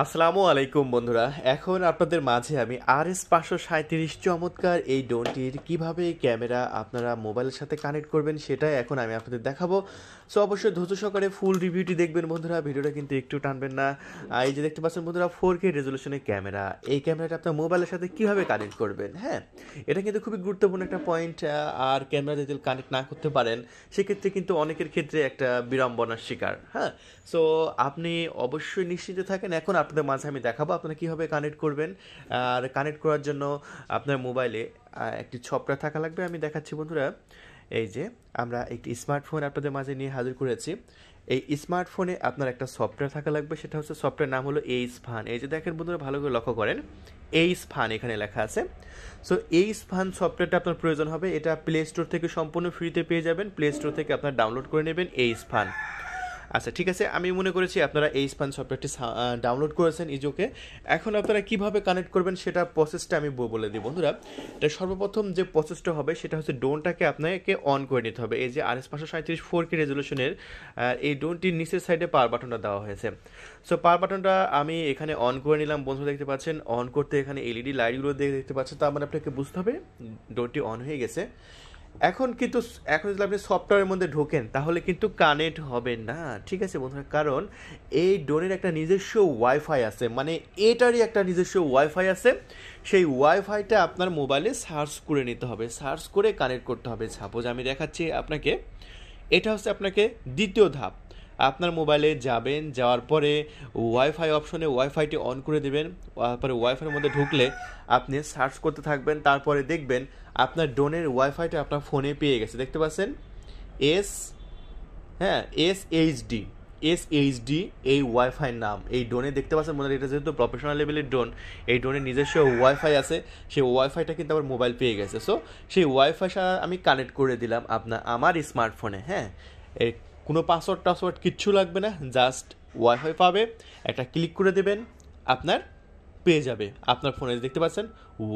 আসসালামু আলাইকুম বন্ধুরা এখন আপনাদের মাঝে আমি আর এস পাঁচশো সাঁত্রিশ চমৎকার এই ড্রোনটির কিভাবে ক্যামেরা আপনারা মোবাইলের সাথে কানেক্ট করবেন সেটাই এখন আমি আপনাদের দেখাবো সো অবশ্যই ধৈর্য সহকারে ফুল রিভিউটি দেখবেন বন্ধুরা ভিডিওটা কিন্তু একটু টানবেন না এই যে দেখতে পাচ্ছেন বন্ধুরা ফোর কে রেজলিউশনের ক্যামেরা এই ক্যামেরাটা আপনার মোবাইলের সাথে কিভাবে কানেক্ট করবেন হ্যাঁ এটা কিন্তু খুবই গুরুত্বপূর্ণ একটা পয়েন্ট আর ক্যামেরা যদি কানেক্ট না করতে পারেন সেক্ষেত্রে কিন্তু অনেকের ক্ষেত্রে একটা বিড়ম্বনার শিকার হ্যাঁ সো আপনি অবশ্যই নিশ্চিত থাকেন এখন আপনাদের মাঝে আমি দেখাবো আপনারা কীভাবে কানেক্ট করবেন আর কানেক্ট করার জন্য আপনার মোবাইলে একটি ছপরা থাকা লাগবে আমি দেখাচ্ছি বন্ধুরা এই যে আমরা একটি স্মার্টফোন আপনাদের মাঝে নিয়ে হাজির করেছি এই স্মার্টফোনে আপনার একটা সফটওয়্যার থাকা লাগবে সেটা হচ্ছে সফটওয়্যার নাম হলো এইচ ফান এই যে দেখেন বন্ধুরা ভালো করে লক্ষ্য করেন এইচ ফান এখানে লেখা আছে সো এইচ ফান সফটওয়্যারটা আপনার প্রয়োজন হবে এটা প্লে স্টোর থেকে সম্পূর্ণ ফ্রিতে পেয়ে যাবেন প্লে স্টোর থেকে আপনার ডাউনলোড করে নেবেন এইচ ফান আচ্ছা ঠিক আছে আমি মনে করেছি আপনারা এই স্পান সফটওয়্যারটি ডাউনলোড করেছেন ইজোকে এখন আপনারা কিভাবে কানেক্ট করবেন সেটা প্রসেসটা আমি বলে দিই বন্ধুরা এটা সর্বপ্রথম যে প্রসেসটা হবে সেটা হচ্ছে ডোনটাকে আপনাকে অন করে নিতে হবে এই যে আর এস পাঁচশো সাঁত্রিশ ফোর কে রেজলিউশনের এই ডোনটির নিচের সাইডে পাওয়ার বাটনটা দেওয়া হয়েছে সো পাওয়ার বাটনটা আমি এখানে অন করে নিলাম বন্ধু দেখতে পাচ্ছেন অন করতে এখানে এলইডি লাইটগুলো দেখতে পাচ্ছেন তার মানে আপনাকে বুঝতে হবে ডোনটি অন হয়ে গেছে এখন কিন্তু এখন যদি আপনি সফটওয়্যারের মধ্যে ঢোকেন তাহলে কিন্তু কানেক্ট হবে না ঠিক আছে বন্ধুরা কারণ এই ড্রোনের একটা নিজস্ব ওয়াইফাই আছে মানে এটারই একটা নিজস্ব ওয়াইফাই আছে সেই ওয়াইফাইটা আপনার মোবাইলে সার্চ করে নিতে হবে সার্চ করে কানেক্ট করতে হবে সাপোজ আমি দেখাচ্ছি আপনাকে এটা হচ্ছে আপনাকে দ্বিতীয় ধাপ আপনার মোবাইলে যাবেন যাওয়ার পরে ওয়াইফাই অপশনে ওয়াইফাইটি অন করে দেবেন তারপরে ওয়াইফাইয়ের মধ্যে ঢুকলে আপনি সার্চ করতে থাকবেন তারপরে দেখবেন আপনার ডোনের ওয়াইফাইটা আপনার ফোনে পেয়ে গেছে দেখতে পাচ্ছেন এস হ্যাঁ এস এইচডি এস এইচডি এই ওয়াইফাই নাম এই ডোনে দেখতে পাচ্ছেন মনে এটা যেহেতু প্রফেশনাল লেভেলের ডোন এই ড্রোনের নিজস্ব ওয়াইফাই আছে সেই ওয়াইফাইটা কিন্তু আমার মোবাইল পেয়ে গেছে সো সেই ওয়াইফাই আমি কানেক্ট করে দিলাম আপনার আমার স্মার্টফোনে হ্যাঁ কোনো পাসওয়ার্ড টাসওয়ার্ড কিচ্ছু লাগবে না জাস্ট ওয়াইফাই পাবে একটা ক্লিক করে দেবেন আপনার পেয়ে যাবে আপনার ফোনে দেখতে পাচ্ছেন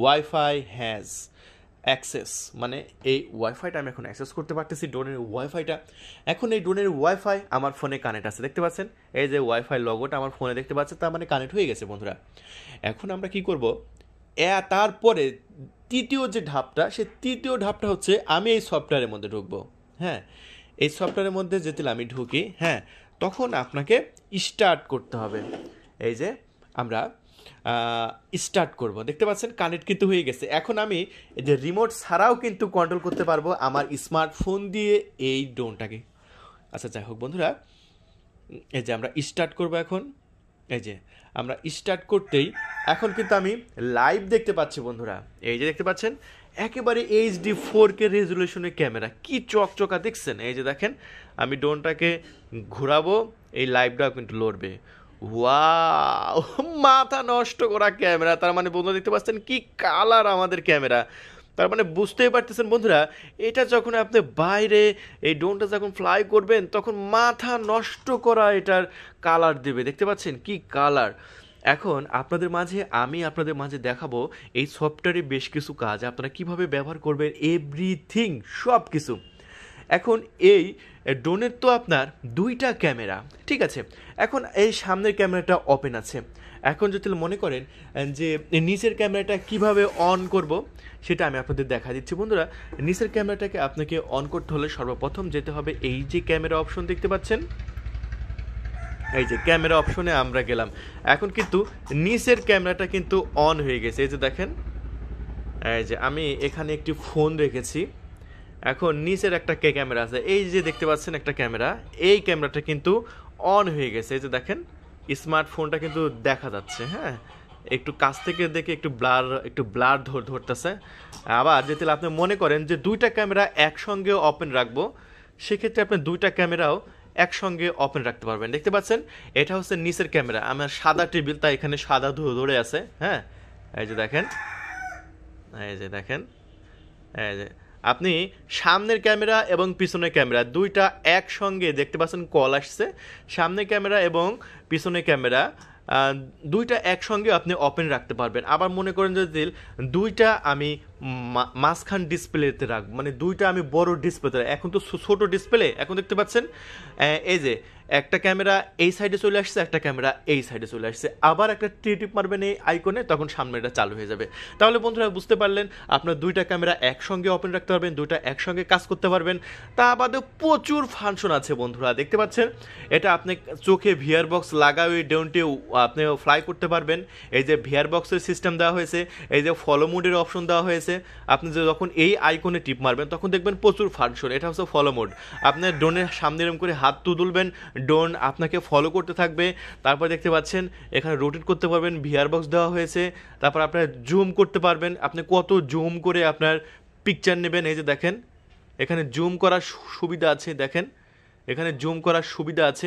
ওয়াইফাই হ্যাজ অ্যাক্সেস মানে এই ওয়াইফাইটা আমি এখন অ্যাক্সেস করতে পারতেছি ড্রোনের ওয়াইফাইটা এখন এই ড্রোনের ওয়াইফাই আমার ফোনে কানেক্ট আছে দেখতে পাচ্ছেন এই যে ওয়াইফাই লগোটা আমার ফোনে দেখতে পাচ্ছেন তার মানে কানেক্ট হয়ে গেছে বন্ধুরা এখন আমরা কি করব তারপরে তৃতীয় যে ধাপটা সে তৃতীয় ধাপটা হচ্ছে আমি এই সফটওয়্যারের মধ্যে ঢুকবো হ্যাঁ এই সফটওয়্যারের মধ্যে যেতে আমি ঢুকি হ্যাঁ তখন আপনাকে স্টার্ট করতে হবে এই যে আমরা স্টার্ট করব দেখতে পাচ্ছেন কানেক্ট কিন্তু হয়ে গেছে এখন আমি যে রিমোট ছাড়াও কিন্তু কন্ট্রোল করতে পারবো আমার স্মার্টফোন দিয়ে এই ড্রোনটাকে আচ্ছা যাই হোক বন্ধুরা এই যে আমরা স্টার্ট করব এখন এই যে আমরা স্টার্ট করতেই এখন কিন্তু আমি লাইভ দেখতে পাচ্ছি বন্ধুরা এই যে দেখতে পাচ্ছেন একেবারে এইচডি ফোর কে রেজুলেশনের ক্যামেরা কি চকচকা দেখছেন এই যে দেখেন আমি ড্রোনটাকে ঘোরাবো এই লাইভটাও কিন্তু লড়বে ওয়া মাথা নষ্ট করা ক্যামেরা তার মানে বন্ধুরা দেখতে পাচ্ছেন কি কালার আমাদের ক্যামেরা তার মানে বুঝতেই পারতেছেন বন্ধুরা এটা যখন আপনি বাইরে এই ড্রোনটা যখন ফ্লাই করবেন তখন মাথা নষ্ট করা এটার কালার দেবে দেখতে পাচ্ছেন কি কালার এখন আপনাদের মাঝে আমি আপনাদের মাঝে দেখাবো এই সফটওয়্যারে বেশ কিছু কাজ আপনারা কিভাবে ব্যবহার করবেন এভরিথিং সব কিছু এখন এই ড্রোনের তো আপনার দুইটা ক্যামেরা ঠিক আছে এখন এই সামনের ক্যামেরাটা ওপেন আছে এখন যদি মনে করেন যে নিচের ক্যামেরাটা কিভাবে অন করব সেটা আমি আপনাদের দেখা দিচ্ছি বন্ধুরা নিচের ক্যামেরাটাকে আপনাকে অন করতে হলে সর্বপ্রথম যেতে হবে এই যে ক্যামেরা অপশন দেখতে পাচ্ছেন এই যে ক্যামেরা অপশনে আমরা গেলাম এখন কিন্তু নিচের ক্যামেরাটা কিন্তু অন হয়ে গেছে এই যে দেখেন এই যে আমি এখানে একটি ফোন রেখেছি এখন নিচের একটা কে ক্যামেরা আছে এই যে দেখতে পাচ্ছেন একটা ক্যামেরা এই ক্যামেরাটা কিন্তু অন হয়ে গেছে এই যে দেখেন স্মার্টফোনটা কিন্তু দেখা যাচ্ছে হ্যাঁ একটু কাছ থেকে দেখে একটু ব্লার একটু ব্লার ধর ধরতেছে আবার তাহলে আপনি মনে করেন যে দুইটা ক্যামেরা একসঙ্গে ওপেন রাখবো সেক্ষেত্রে আপনি দুইটা ক্যামেরাও একসঙ্গে ওপেন রাখতে পারবেন দেখতে পাচ্ছেন এটা হচ্ছে নিচের ক্যামেরা আমার সাদা টেবিল তাই এখানে সাদা ধুয়ে ধরে আছে হ্যাঁ এই যে দেখেন এই যে দেখেন এই যে আপনি সামনের ক্যামেরা এবং পিছনের ক্যামেরা দুইটা একসঙ্গে দেখতে পাচ্ছেন কল আসছে সামনের ক্যামেরা এবং পিছনের ক্যামেরা দুইটা একসঙ্গে আপনি ওপেন রাখতে পারবেন আবার মনে করেন যদি দুইটা আমি মাঝখান ডিসপ্লেতে রাখবো মানে দুইটা আমি বড় ডিসপ্লেতে এখন তো ছোট ডিসপ্লে এখন দেখতে পাচ্ছেন এই যে একটা ক্যামেরা এই সাইডে চলে আসছে একটা ক্যামেরা এই সাইডে চলে আসছে আবার একটা টিপ মারবেন এই আইকনে তখন সামনেটা চালু হয়ে যাবে তাহলে বন্ধুরা বুঝতে পারলেন আপনার দুইটা ক্যামেরা একসঙ্গে ওপেন রাখতে পারবেন দুইটা একসঙ্গে কাজ করতে পারবেন তা বাদেও প্রচুর ফাংশন আছে বন্ধুরা দেখতে পাচ্ছেন এটা আপনি চোখে ভিয়ার বক্স ওই ড্রোনটি আপনি ফ্লাই করতে পারবেন এই যে ভিয়ার বক্সের সিস্টেম দেওয়া হয়েছে এই যে ফলো মোডের অপশন দেওয়া হয়েছে আপনি যে যখন এই আইকনে টিপ মারবেন তখন দেখবেন প্রচুর ফাংশন এটা হচ্ছে ফলো মোড আপনার ড্রোনের সামনে এরম করে হাত তুলবেন ডোন আপনাকে ফলো করতে থাকবে তারপর দেখতে পাচ্ছেন এখানে রোটেট করতে পারবেন ভিআর বক্স দেওয়া হয়েছে তারপর আপনার জুম করতে পারবেন আপনি কত জুম করে আপনার পিকচার নেবেন এই যে দেখেন এখানে জুম করার সুবিধা আছে দেখেন এখানে জুম করার সুবিধা আছে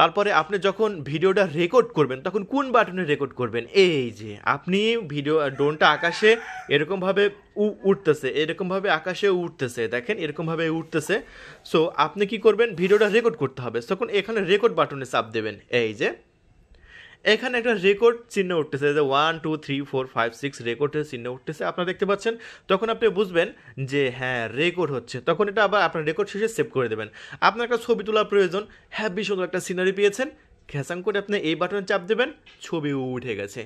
তারপরে আপনি যখন ভিডিওটা রেকর্ড করবেন তখন কোন বাটনে রেকর্ড করবেন এই যে আপনি ভিডিও ড্রোনটা আকাশে এরকমভাবে উঠতেছে এরকমভাবে আকাশে উঠতেছে দেখেন এরকমভাবে উঠতেছে সো আপনি কি করবেন ভিডিওটা রেকর্ড করতে হবে তখন এখানে রেকর্ড বাটনে চাপ দেবেন এই যে এখানে একটা রেকর্ড চিহ্ন উঠতেছে যে one two three four five six রেকর্ডের চিহ্ন উঠতেছে আপনারা দেখতে পাচ্ছেন তখন আপনি বুঝবেন যে হ্যাঁ রেকর্ড হচ্ছে তখন এটা আবার আপনার রেকর্ড শেষে সেভ করে দেবেন আপনার একটা ছবি তোলা প্রয়োজন হ্যাপি সুন্দর একটা সিনারি পেয়েছেন খেসাং করে আপনি এই বাটনে চাপ দেবেন ছবি উঠে গেছে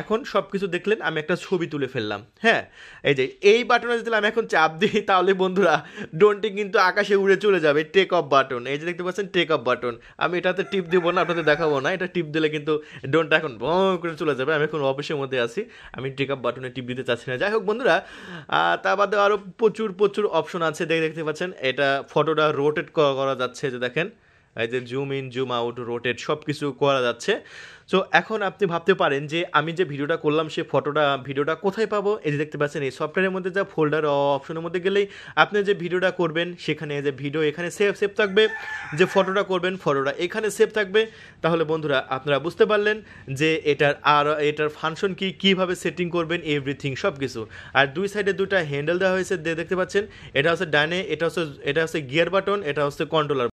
এখন সব কিছু দেখলেন আমি একটা ছবি তুলে ফেললাম হ্যাঁ এই যে এই বাটনে যদি আমি এখন চাপ দিই তাহলে বন্ধুরা ড্রোনটি কিন্তু আকাশে উড়ে চলে যাবে টেক অফ বাটন এই যে দেখতে পাচ্ছেন টেক অফ বাটন আমি এটাতে টিপ দেবো না আপনাদের দেখাবো না এটা টিপ দিলে কিন্তু ড্রোনটা এখন বং করে চলে যাবে আমি এখন অফিসের মধ্যে আছি আমি টেক অফ বাটনে টিপ দিতে চাচ্ছি না যাই হোক বন্ধুরা তা বাদে আরও প্রচুর প্রচুর অপশন আছে দেখে দেখতে পাচ্ছেন এটা ফটোটা রোটেট করা যাচ্ছে যে দেখেন এই যে zoom in zoom out rotate সব কিছু করা যাচ্ছে সো এখন আপনি ভাবতে পারেন যে আমি যে ভিডিওটা করলাম সেই ফটোটা ভিডিওটা কোথায় পাবো এই যে দেখতে পাচ্ছেন এই সফটওয়্যারের মধ্যে যা ফোল্ডার অপশনের মধ্যে গেলেই আপনি যে ভিডিওটা করবেন সেখানে যে ভিডিও এখানে সেভ সেভ থাকবে যে ফটোটা করবেন ফটোটা এখানে সেভ থাকবে তাহলে বন্ধুরা আপনারা বুঝতে পারলেন যে এটার আর এটার ফাংশন কি কীভাবে সেটিং করবেন এভরিথিং সব কিছু আর দুই সাইডে দুটা হ্যান্ডেল দেওয়া হয়েছে দেখতে পাচ্ছেন এটা হচ্ছে ডাইনে এটা হচ্ছে এটা হচ্ছে গিয়ার বাটন এটা হচ্ছে কন্ট্রোলার